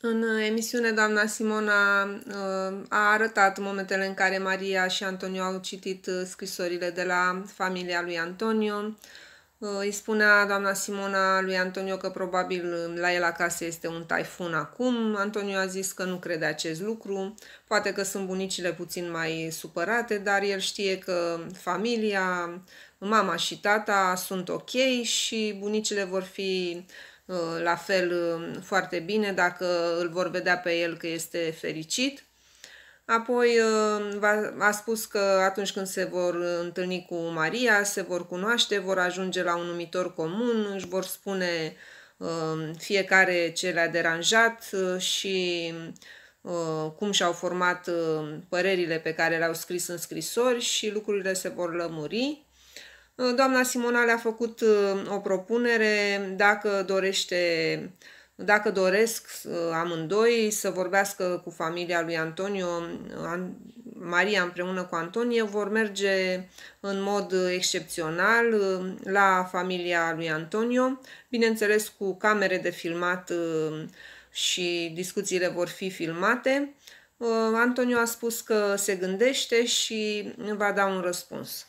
În uh, emisiune, doamna Simona uh, a arătat momentele în care Maria și Antonio au citit uh, scrisorile de la familia lui Antonio. Îi spunea doamna Simona lui Antonio că probabil la el acasă este un taifun acum. Antonio a zis că nu crede acest lucru. Poate că sunt bunicile puțin mai supărate, dar el știe că familia, mama și tata sunt ok și bunicile vor fi uh, Uh, la fel uh, foarte bine dacă îl vor vedea pe el că este fericit. Apoi uh, a spus că atunci când se vor întâlni cu Maria, se vor cunoaște, vor ajunge la un numitor comun, își vor spune fiecare ce le-a deranjat și cum și-au format părerile pe care le-au scris în scrisori și lucrurile se vor lămuri. Uh, doamna Simona le-a făcut uh, o propunere dacă dorește dacă doresc uh, amândoi să vorbească cu familia lui Antonio, Maria împreună cu Antonie, vor merge în mod excepțional la familia lui Antonio, bineînțeles cu camere de filmat și discuțiile vor fi filmate. Antonio a spus că se gândește și va da un răspuns.